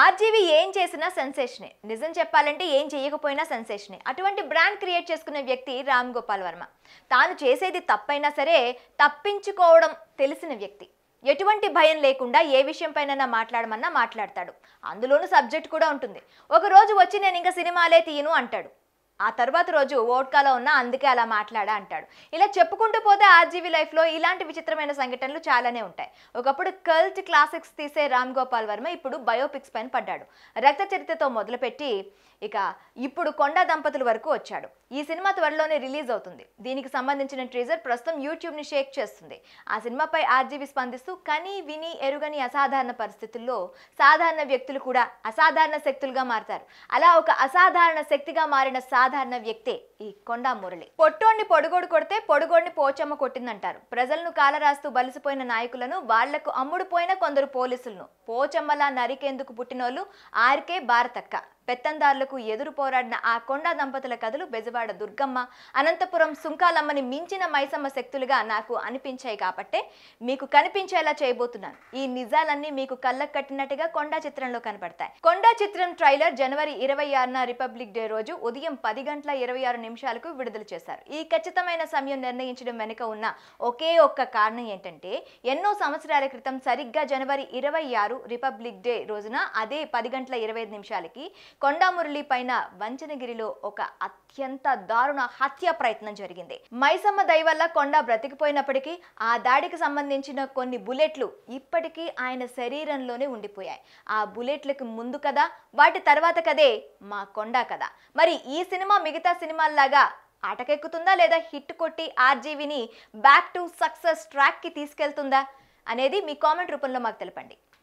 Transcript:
RGV ఏం చేసినా సెన్సేషనే నిజం చెప్పాలంటే ఏం చేయకపోయినా సెన్సేషనే అటువంటి బ్రాండ్ క్రియేట్ చేసుకునే వ్యక్తి రామ్ గోపాల్ వర్మ తాను చేసేది తప్పైనా సరే తప్పించుకోవడం తెలిసిన వ్యక్తి ఎటువంటి భయం లేకుండా ఏ విషయంపైనైనా మాట్లాడమన్నా మాట్లాడతాడు అందులోనూ సబ్జెక్ట్ కూడా ఉంటుంది ఒకరోజు వచ్చి నేను ఇంకా సినిమాలే తీయను అంటాడు ఆ తర్వాత రోజు ఓట్కాలో ఉన్నా అందుకే అలా మాట్లాడా అంటాడు ఇలా చెప్పుకుంటూ పోతే ఆర్జీవీ లైఫ్లో ఇలాంటి విచిత్రమైన సంఘటనలు చాలానే ఉంటాయి ఒకప్పుడు కల్ట్ క్లాసిక్స్ తీసే రామ్ గోపాల్ వర్మ ఇప్పుడు బయోపిక్స్ పైన పడ్డాడు రక్త చరిత్రతో మొదలుపెట్టి ఇక ఇప్పుడు కొండా దంపతుల వరకు వచ్చాడు ఈ సినిమా త్వరలోనే రిలీజ్ అవుతుంది దీనికి సంబంధించిన ట్రీజర్ ప్రస్తుతం యూట్యూబ్ని షేక్ చేస్తుంది ఆ సినిమాపై ఆర్జీవి స్పందిస్తూ కని విని ఎరుగని అసాధారణ పరిస్థితుల్లో సాధారణ వ్యక్తులు కూడా అసాధారణ శక్తులుగా మారతారు అలా ఒక అసాధారణ శక్తిగా మారిన సా సాధారణ వ్యక్తే ఈ కొండా మురళి పొట్టోడిని పొడుగోడు కొడితే పొడుగోడిని పోచమ్మ కొట్టిందంటారు ప్రజలను కాలరాస్తూ బలిసిపోయిన నాయకులను వాళ్లకు అమ్ముడుపోయిన కొందరు పోలీసులను పోచమ్మలా నరికేందుకు పుట్టినోళ్ళు ఆర్కే భారతక్క పెత్తందారులకు ఎదురు పోరాడిన ఆ కొండా దంపతుల కథలు బెజవాడ దుర్గమ్మ అనంతపురం సుంకాలమ్మని మించిన మైసమ్మ శక్తులుగా నాకు అనిపించాయి కాబట్టే మీకు కనిపించేలా చేయబోతున్నాను ఈ నిజాలన్నీ మీకు కళ్ళకు కట్టినట్టుగా కొండా చిత్రంలో కనపడతాయి కొండా చిత్రం ట్రైలర్ జనవరి ఇరవై ఆరున రిపబ్లిక్ డే రోజు ఉదయం పది గంటల ఇరవై ఆరు నిమిషాలకు విడుదల చేశారు ఈ ఖచ్చితమైన సమయం నిర్ణయించడం వెనుక ఉన్న ఒకే ఒక్క కారణం ఏంటంటే ఎన్నో సంవత్సరాల క్రితం సరిగ్గా జనవరి ఇరవై ఆరు రిపబ్లిక్ డే రోజున అదే పది గంటల ఇరవై ఐదు నిమిషాలకి కొండామురళి పైన వంచనగిరిలో ఒక అత్యంత దారుణ హత్య ప్రయత్నం జరిగింది మైసమ్మ దయ వల్ల కొండ బ్రతికిపోయినప్పటికీ ఆ దాడికి సంబంధించిన కొన్ని బుల్లెట్లు ఇప్పటికీ ఆయన శరీరంలోనే ఉండిపోయాయి ఆ బుల్లెట్లకు ముందు కదా వాటి తర్వాత కదే మా కొండ కదా మరి ఈ సినిమా మిగతా సినిమాల్లాగా ఆటకెక్కుతుందా లేదా హిట్ కొట్టి ఆర్జీవిని బ్యాక్ టు సక్సెస్ ట్రాక్కి తీసుకెళ్తుందా అనేది మీ కామెంట్ రూపంలో మాకు తెలపండి